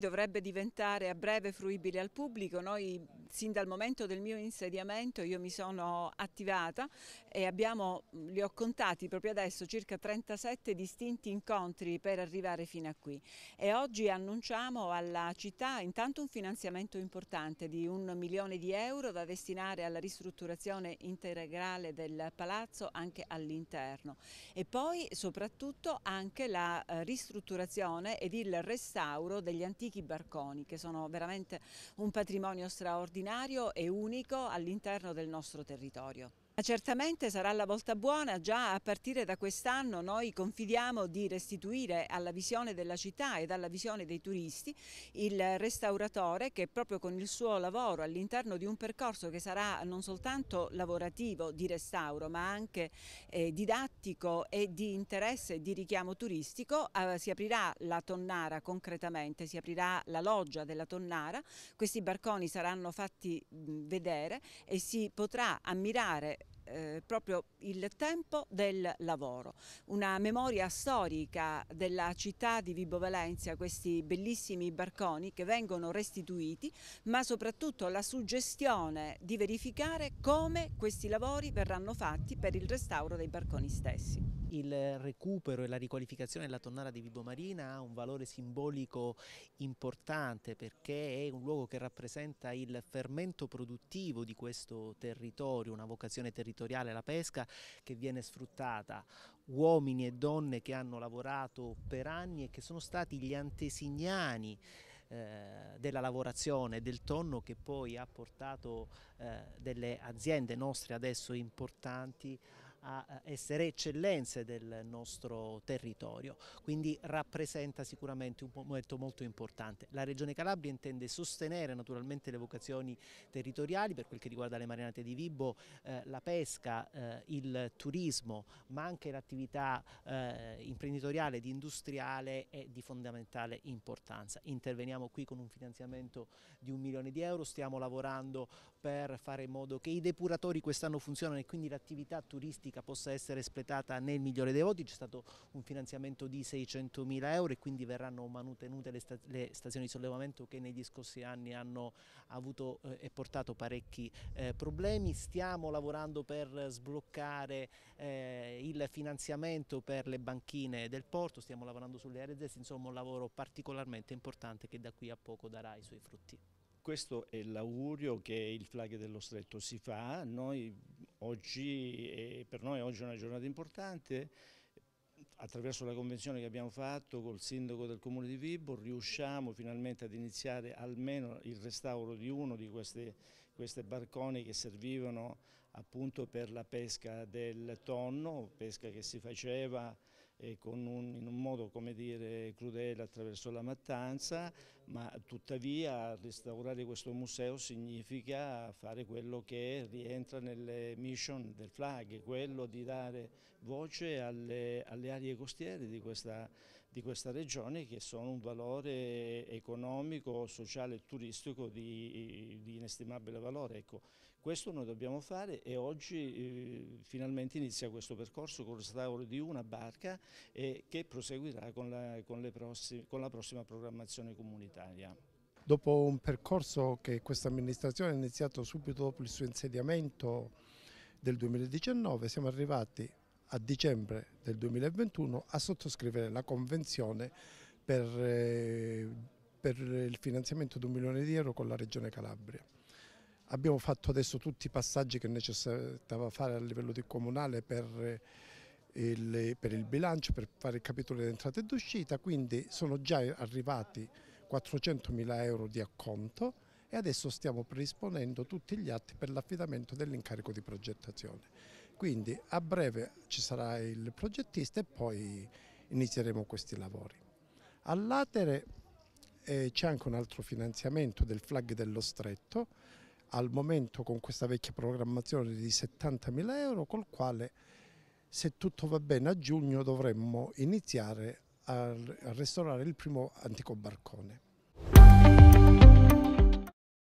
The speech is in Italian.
Dovrebbe diventare a breve fruibile al pubblico, noi sin dal momento del mio insediamento io mi sono attivata e abbiamo, li ho contati proprio adesso, circa 37 distinti incontri per arrivare fino a qui e oggi annunciamo alla città intanto un finanziamento importante di un milione di euro da destinare alla ristrutturazione integrale del palazzo anche all'interno e poi soprattutto anche la eh, ristrutturazione ed il restauro degli antichi antichi barconi che sono veramente un patrimonio straordinario e unico all'interno del nostro territorio. Certamente sarà la volta buona, già a partire da quest'anno noi confidiamo di restituire alla visione della città e alla visione dei turisti il restauratore che proprio con il suo lavoro all'interno di un percorso che sarà non soltanto lavorativo di restauro ma anche eh, didattico e di interesse e di richiamo turistico eh, si aprirà la tonnara concretamente, si aprirà la loggia della tonnara, questi barconi saranno fatti vedere e si potrà ammirare eh, proprio il tempo del lavoro, una memoria storica della città di Vibo Valencia, questi bellissimi barconi che vengono restituiti, ma soprattutto la suggestione di verificare come questi lavori verranno fatti per il restauro dei barconi stessi il recupero e la riqualificazione della tonnara di Vibo Marina ha un valore simbolico importante perché è un luogo che rappresenta il fermento produttivo di questo territorio, una vocazione territoriale, la pesca che viene sfruttata. Uomini e donne che hanno lavorato per anni e che sono stati gli antesignani eh, della lavorazione del tonno che poi ha portato eh, delle aziende nostre adesso importanti a essere eccellenze del nostro territorio, quindi rappresenta sicuramente un momento molto importante. La Regione Calabria intende sostenere naturalmente le vocazioni territoriali per quel che riguarda le marinate di Vibo, eh, la pesca, eh, il turismo, ma anche l'attività eh, imprenditoriale, di industriale è di fondamentale importanza. Interveniamo qui con un finanziamento di un milione di euro, stiamo lavorando per fare in modo che i depuratori quest'anno funzionano e quindi l'attività turistica politica possa essere espletata nel migliore dei voti, c'è stato un finanziamento di 600 mila euro e quindi verranno manutenute le, sta le, stazioni di sollevamento che negli scorsi anni hanno avuto eh, e portato parecchi eh, problemi. Stiamo lavorando per sbloccare eh, il finanziamento per le banchine del porto, stiamo lavorando sulle aree RZS, insomma un lavoro particolarmente importante che da qui a poco darà i suoi frutti. Questo è l'augurio che il flag dello stretto si fa, noi Oggi, per noi oggi è una giornata importante, attraverso la convenzione che abbiamo fatto col sindaco del comune di Vibor riusciamo finalmente ad iniziare almeno il restauro di uno di questi, questi barconi che servivano appunto per la pesca del tonno, pesca che si faceva un, in un modo come dire, crudele attraverso la mattanza, ma tuttavia restaurare questo museo significa fare quello che rientra nelle mission del flag, quello di dare voce alle, alle aree costiere di questa, di questa regione che sono un valore economico, sociale e turistico di, di inestimabile valore. Ecco, questo noi dobbiamo fare e oggi eh, finalmente inizia questo percorso con il restauro di una barca eh, che proseguirà con la, con, prossime, con la prossima programmazione comunitaria. Dopo un percorso che questa amministrazione ha iniziato subito dopo il suo insediamento del 2019, siamo arrivati a dicembre del 2021 a sottoscrivere la convenzione per, eh, per il finanziamento di un milione di euro con la Regione Calabria. Abbiamo fatto adesso tutti i passaggi che necessitava fare a livello di comunale per eh, il, per il bilancio, per fare il capitolo di entrata ed uscita, quindi sono già arrivati 400.000 euro di acconto e adesso stiamo predisponendo tutti gli atti per l'affidamento dell'incarico di progettazione. Quindi a breve ci sarà il progettista e poi inizieremo questi lavori. All'Atere eh, c'è anche un altro finanziamento del flag dello stretto al momento con questa vecchia programmazione di 70.000 euro col quale se tutto va bene a giugno dovremmo iniziare a restaurare il primo antico barcone.